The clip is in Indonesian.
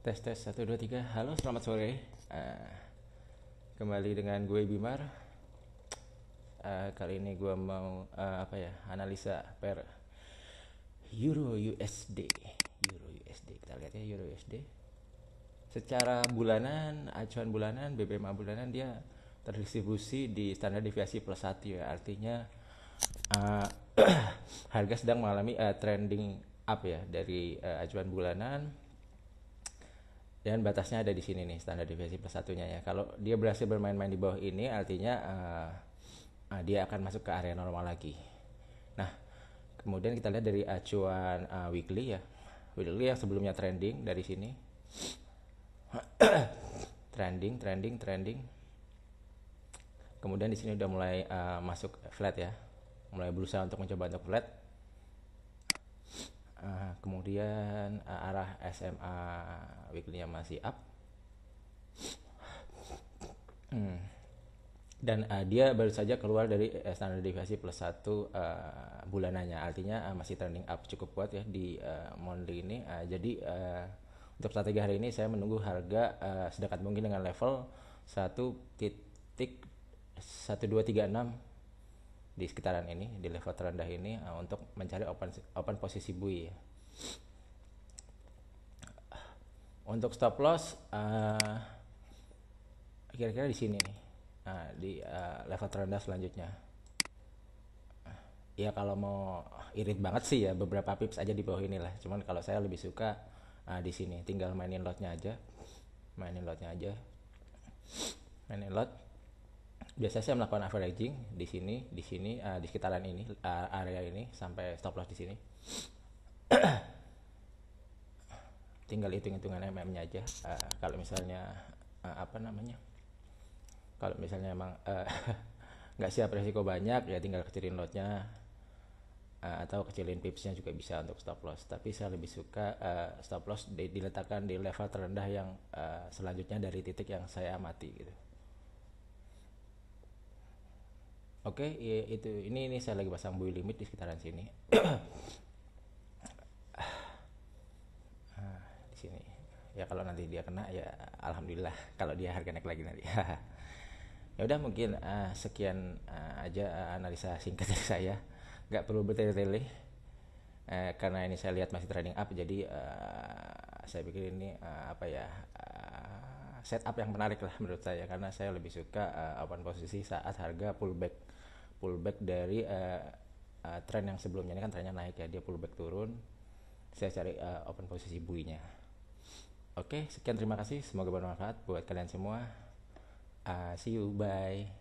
Tes tes 1 2 3. Halo, selamat sore. Uh, kembali dengan gue Bimar. Uh, kali ini gue mau uh, apa ya? Analisa per Euro USD. Euro USD. Kita lihat ya Euro USD. Secara bulanan, acuan bulanan, BBMA bulanan dia terdistribusi di standar deviasi plus 1 ya. Artinya uh, harga sedang mengalami uh, trending up ya dari uh, acuan bulanan dan batasnya ada di sini nih standar deviasi plus satunya ya kalau dia berhasil bermain-main di bawah ini artinya uh, uh, dia akan masuk ke area normal lagi nah kemudian kita lihat dari acuan uh, weekly ya weekly yang sebelumnya trending dari sini trending trending trending kemudian di sini udah mulai uh, masuk flat ya mulai berusaha untuk mencoba untuk flat kemudian uh, arah SMA weekly-nya masih up hmm. dan uh, dia baru saja keluar dari uh, standar deviasi plus satu uh, bulanannya artinya uh, masih trending up cukup kuat ya di uh, Monday ini uh, jadi uh, untuk strategi hari ini saya menunggu harga uh, sedekat mungkin dengan level 1 titik 1236 di sekitaran ini di level terendah ini untuk mencari open open posisi buy untuk stop loss uh, kira-kira di sini nah, di uh, level terendah selanjutnya ya kalau mau irit banget sih ya beberapa pips aja di bawah inilah cuman kalau saya lebih suka uh, di sini tinggal mainin lotnya aja mainin lotnya aja mainin lot biasanya saya melakukan averaging di sini di sini uh, di sekitaran ini uh, area ini sampai stop loss di sini tinggal hitung-hitungan MM-nya aja uh, kalau misalnya uh, apa namanya kalau misalnya emang eh, nggak uh, siap resiko banyak ya tinggal kecilin lotnya uh, atau kecilin pipsnya juga bisa untuk stop loss tapi saya lebih suka uh, stop loss di, diletakkan di level terendah yang uh, selanjutnya dari titik yang saya amati gitu Oke, okay, itu ini ini saya lagi pasang buy limit di sekitaran sini. ya kalau nanti dia kena ya alhamdulillah kalau dia harga naik lagi nanti ya udah mungkin uh, sekian uh, aja uh, analisa singkat dari saya nggak perlu bertele-tele uh, karena ini saya lihat masih trading up jadi uh, saya pikir ini uh, apa ya uh, setup yang menarik lah menurut saya karena saya lebih suka uh, open posisi saat harga pullback pullback dari uh, uh, tren yang sebelumnya ini kan trennya naik ya dia pullback turun saya cari uh, open posisi buinya Oke, sekian terima kasih. Semoga bermanfaat buat kalian semua. Uh, see you, bye.